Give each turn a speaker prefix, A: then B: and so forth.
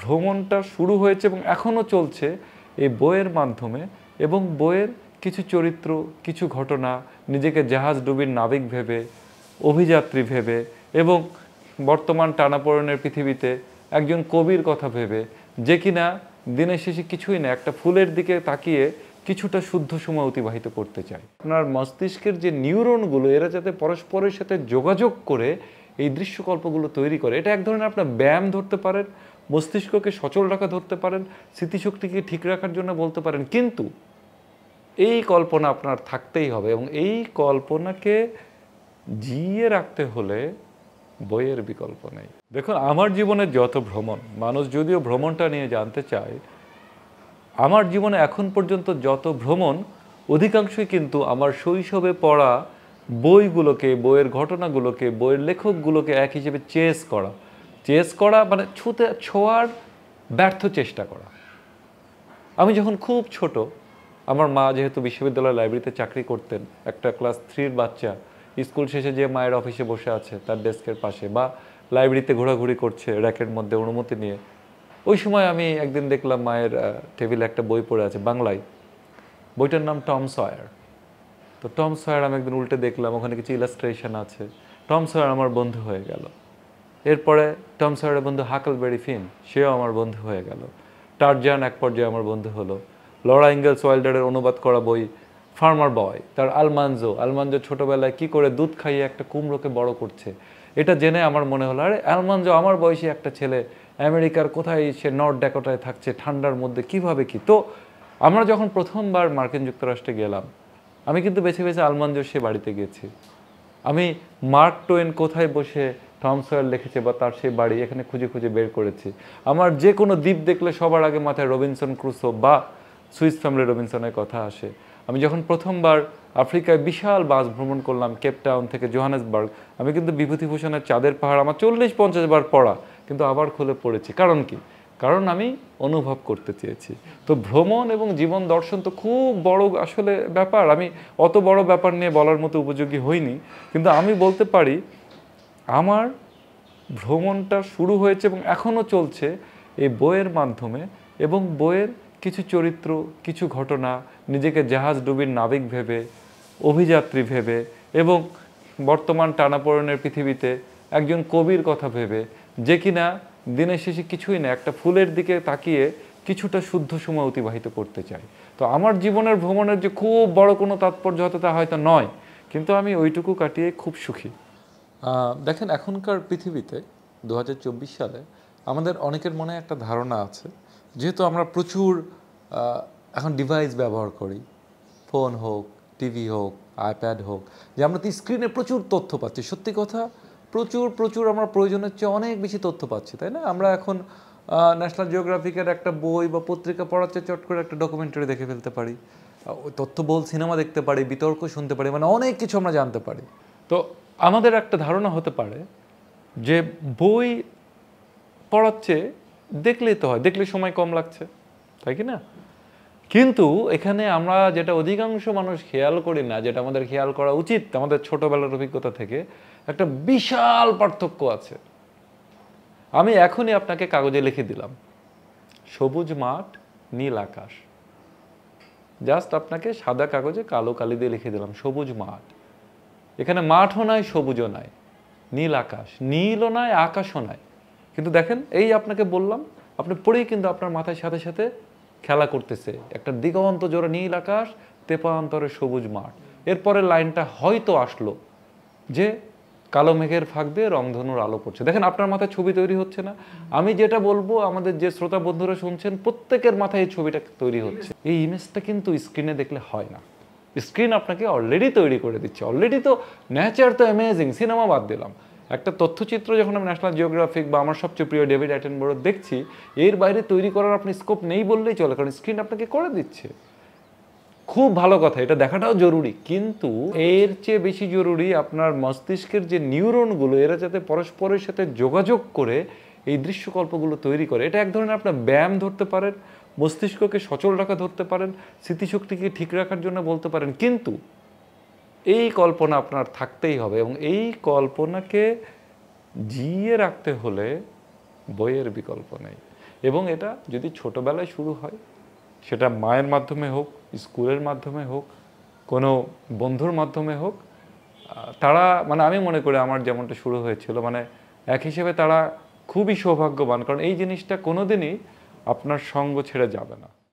A: ভ্রমণটা শুরু হয়েছে এবং এখনও চলছে এই বইয়ের মাধ্যমে এবং বইয়ের কিছু চরিত্র কিছু ঘটনা নিজেকে জাহাজ ডুবির নাবিক ভেবে অভিযাত্রী ভেবে এবং বর্তমান টানাপড়নের পৃথিবীতে একজন কবির কথা ভেবে যে কিনা দিনের শেষে কিছুই না একটা ফুলের দিকে তাকিয়ে কিছুটা শুদ্ধ সময় অতিবাহিত করতে চায় আপনার মস্তিষ্কের যে নিউরনগুলো এরা যাতে পরস্পরের সাথে যোগাযোগ করে এই দৃশ্যকল্পগুলো তৈরি করে এটা এক ধরনের আপনার ব্যায়াম ধরতে পারেন মস্তিষ্ককে সচল রাখা ধরতে পারেন স্মৃতিশক্তিকে ঠিক রাখার জন্য বলতে পারেন কিন্তু এই কল্পনা আপনার থাকতেই হবে এবং এই কল্পনাকে জিয়ে রাখতে হলে বইয়ের বিকল্প নেই দেখুন আমার জীবনের যত ভ্রমণ মানুষ যদিও ভ্রমণটা নিয়ে জানতে চায় আমার জীবনে এখন পর্যন্ত যত ভ্রমণ অধিকাংশই কিন্তু আমার শৈশবে পড়া বইগুলোকে বইয়ের ঘটনাগুলোকে বইয়ের লেখকগুলোকে এক হিসেবে চেস করা চেস করা মানে ছুতে ছোঁয়ার ব্যর্থ চেষ্টা করা আমি যখন খুব ছোট আমার মা যেহেতু বিশ্ববিদ্যালয় লাইব্রেরিতে চাকরি করতেন একটা ক্লাস থ্রির বাচ্চা স্কুল শেষে যে মায়ের অফিসে বসে আছে তার ডেস্কের পাশে বা লাইব্রেরিতে ঘোরাঘুরি করছে র্যাকের মধ্যে অনুমতি নিয়ে ওই সময় আমি একদিন দেখলাম মায়ের টেবিলে একটা বই পড়ে আছে বাংলায় বইটার নাম টম সয়ার তো টম সয়ার আমি একদিন উল্টে দেখলাম ওখানে কিছু ইলাস্ট্রেশন আছে টম সয়ার আমার বন্ধু হয়ে গেল এরপরে টম সয়ারের বন্ধু হাকল বেরি ফিন সেও আমার বন্ধু হয়ে গেল টারজান এক পর্যায়ে আমার বন্ধু হলো লরা ইঙ্গেলস ওয়াইল্ডারের অনুবাদ করা বই ফার্মার বয় তার আলমানজো আলমানজো ছোটোবেলায় কি করে দুধ খাইয়ে একটা কুমড়োকে বড় করছে এটা জেনে আমার মনে হলো আরে আলমানজো আমার বয়সী একটা ছেলে আমেরিকার কোথায় সে নর্থ ড্যাকোটায় থাকছে ঠান্ডার মধ্যে কিভাবে কি তো আমরা যখন প্রথমবার মার্কিন যুক্তরাষ্ট্রে গেলাম আমি কিন্তু বেছে বেছে আলমানজোর সে বাড়িতে গেছি আমি মার্ক টোয়েন কোথায় বসে সয়ার লিখেছে বা তার সেই বাড়ি এখানে খুঁজে খুঁজে বের করেছে আমার যে কোনো দ্বীপ দেখলে সবার আগে মাথায় রবিনসন ক্রুসো বা সুইস ফ্যামিলি রবিনসনের কথা আসে আমি যখন প্রথমবার আফ্রিকায় বিশাল বাস ভ্রমণ করলাম কেপটাউন থেকে জোহানেসবার্গ আমি কিন্তু বিভূতিভূষণের চাঁদের পাহাড় আমার চল্লিশ পঞ্চাশ বার পড়া কিন্তু আবার খুলে পড়েছি কারণ কি কারণ আমি অনুভব করতে চেয়েছি তো ভ্রমণ এবং জীবন দর্শন তো খুব বড় আসলে ব্যাপার আমি অত বড় ব্যাপার নিয়ে বলার মতো উপযোগী হইনি কিন্তু আমি বলতে পারি আমার ভ্রমণটা শুরু হয়েছে এবং এখনও চলছে এই বইয়ের মাধ্যমে এবং বইয়ের কিছু চরিত্র কিছু ঘটনা নিজেকে জাহাজ ডুবির নাবিক ভেবে অভিযাত্রী ভেবে এবং বর্তমান টানাপড়নের পৃথিবীতে একজন কবির কথা ভেবে যে কিনা দিনের শেষে কিছুই না একটা ফুলের দিকে তাকিয়ে কিছুটা শুদ্ধ সময় অতিবাহিত করতে চাই তো আমার জীবনের ভ্রমণের যে খুব বড় কোনো তাৎপর্য হতে তা হয়তো নয় কিন্তু আমি ওইটুকু কাটিয়ে খুব সুখী দেখেন এখনকার পৃথিবীতে দু সালে আমাদের অনেকের মনে একটা ধারণা আছে যেহেতু আমরা প্রচুর এখন ডিভাইস ব্যবহার করি ফোন হোক টিভি হোক আইপ্যাড হোক যে আমরা তো স্ক্রিনে প্রচুর তথ্য পাচ্ছি সত্যি কথা প্রচুর প্রচুর আমরা প্রয়োজনের চেয়ে অনেক বেশি তথ্য পাচ্ছি তাই না আমরা এখন ন্যাশনাল জিওগ্রাফিকের একটা বই বা পত্রিকা পড়ার চেয়ে চট করে একটা ডকুমেন্টারি দেখে ফেলতে পারি তথ্য বল সিনেমা দেখতে পারি বিতর্ক শুনতে পারি মানে অনেক কিছু আমরা জানতে পারি তো আমাদের একটা ধারণা হতে পারে যে বই পড়াচ্ছে দেখলেই তো হয় দেখলে সময় কম লাগছে তাই কি না কিন্তু এখানে আমরা যেটা অধিকাংশ মানুষ খেয়াল করি না যেটা আমাদের খেয়াল করা উচিত আমাদের ছোটোবেলার অভিজ্ঞতা থেকে একটা বিশাল পার্থক্য আছে আমি এখনই আপনাকে কাগজে লিখে দিলাম সবুজ মাঠ নীল আকাশ জাস্ট আপনাকে সাদা কাগজে কালো কালি দিয়ে লিখে দিলাম সবুজ মাঠ এখানে মাঠও নাই সবুজও নাই নীল আকাশ নীলও নাই আকাশও নাই কিন্তু দেখেন এই আপনাকে বললাম আপনি পড়েই কিন্তু আপনার মাথায় সাথে সাথে খেলা করতেছে একটা দিগন্ত জোরে নীল আকাশ তেপান্তরে সবুজ মাঠ এরপরে লাইনটা হয়তো আসলো যে কালো মেঘের ফাঁক দিয়ে রংধনুর আলো পড়ছে দেখেন আপনার মাথায় ছবি তৈরি হচ্ছে না আমি যেটা বলবো আমাদের যে শ্রোতা বন্ধুরা শুনছেন প্রত্যেকের মাথায় এই ছবিটা তৈরি হচ্ছে এই ইমেজটা কিন্তু স্ক্রিনে দেখলে হয় না স্ক্রিন আপনাকে অলরেডি তৈরি করে দিচ্ছে অলরেডি তো নেচার তো অ্যামেজিং সিনেমা বাদ দিলাম একটা তথ্যচিত্র যখন আমি ন্যাশনাল জিওগ্রাফিক বা আমার সবচেয়ে প্রিয় ডেভিড বোর্ড দেখছি এর বাইরে তৈরি করার আপনি স্কোপ নেই বললেই চলে কারণ স্ক্রিন আপনাকে করে দিচ্ছে খুব ভালো কথা এটা দেখাটাও জরুরি কিন্তু এর চেয়ে বেশি জরুরি আপনার মস্তিষ্কের যে নিউরনগুলো এরা যাতে পরস্পরের সাথে যোগাযোগ করে এই দৃশ্যকল্পগুলো তৈরি করে এটা এক ধরনের আপনার ব্যায়াম ধরতে পারেন মস্তিষ্ককে সচল রাখা ধরতে পারেন স্মৃতিশক্তিকে ঠিক রাখার জন্য বলতে পারেন কিন্তু এই কল্পনা আপনার থাকতেই হবে এবং এই কল্পনাকে জিয়ে রাখতে হলে বইয়ের বিকল্প নেই এবং এটা যদি ছোটোবেলায় শুরু হয় সেটা মায়ের মাধ্যমে হোক স্কুলের মাধ্যমে হোক কোনো বন্ধুর মাধ্যমে হোক তারা মানে আমি মনে করি আমার যেমনটা শুরু হয়েছিল মানে এক হিসেবে তারা খুবই সৌভাগ্যবান কারণ এই জিনিসটা কোনোদিনই আপনার সঙ্গ ছেড়ে যাবে না